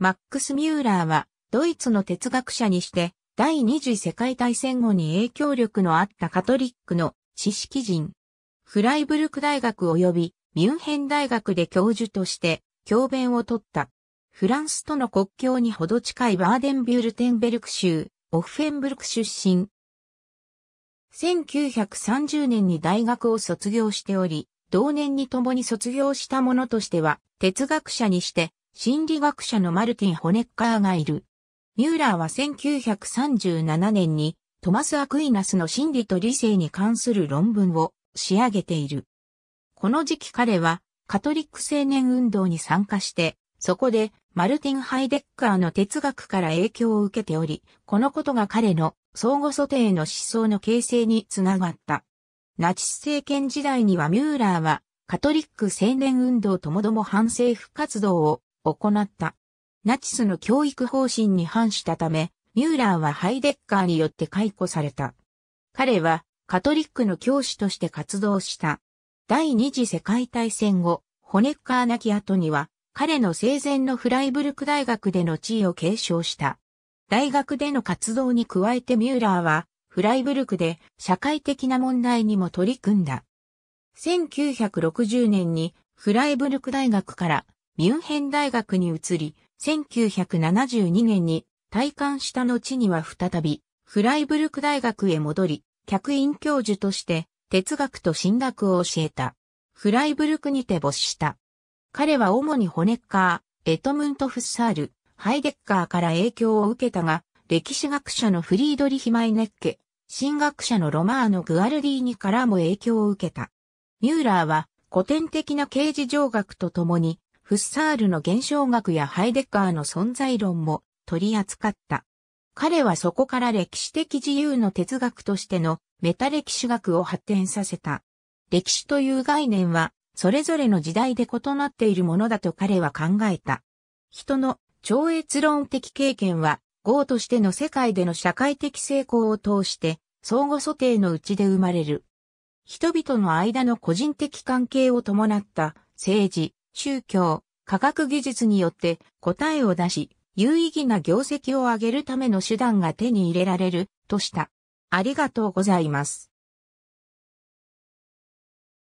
マックス・ミューラーは、ドイツの哲学者にして、第二次世界大戦後に影響力のあったカトリックの知識人。フライブルク大学及びミュンヘン大学で教授として教鞭を取った。フランスとの国境にほど近いバーデンビュルテンベルク州、オフェンブルク出身。1930年に大学を卒業しており、同年に共に卒業した者としては、哲学者にして、心理学者のマルティン・ホネッカーがいる。ミューラーは1937年にトマス・アクイナスの心理と理性に関する論文を仕上げている。この時期彼はカトリック青年運動に参加して、そこでマルティン・ハイデッカーの哲学から影響を受けており、このことが彼の相互素定の思想の形成につながった。ナチス政権時代にはミューラーはカトリック青年運動ともども反政府活動を行った。ナチスの教育方針に反したため、ミューラーはハイデッカーによって解雇された。彼はカトリックの教師として活動した。第二次世界大戦後、ホネッカー亡き後には、彼の生前のフライブルク大学での地位を継承した。大学での活動に加えてミューラーは、フライブルクで社会的な問題にも取り組んだ。1960年にフライブルク大学からミュンヘン大学に移り、1972年に退官した後には再び、フライブルク大学へ戻り、客員教授として哲学と神学を教えた。フライブルクにて没した。彼は主にホネッカー、エトムント・フッサール、ハイデッカーから影響を受けたが、歴史学者のフリードリヒ・マイネッケ、神学者のロマーノ・グアルディーニからも影響を受けた。ミューラーは古典的な刑事上学とともにフッサールの現象学やハイデッカーの存在論も取り扱った。彼はそこから歴史的自由の哲学としてのメタ歴史学を発展させた。歴史という概念は、それぞれの時代で異なっているものだと彼は考えた。人の超越論的経験は、業としての世界での社会的成功を通して、相互素定のうちで生まれる。人々の間の個人的関係を伴った政治、宗教、科学技術によって答えを出し、有意義な業績を上げるための手段が手に入れられる、とした。ありがとうございます。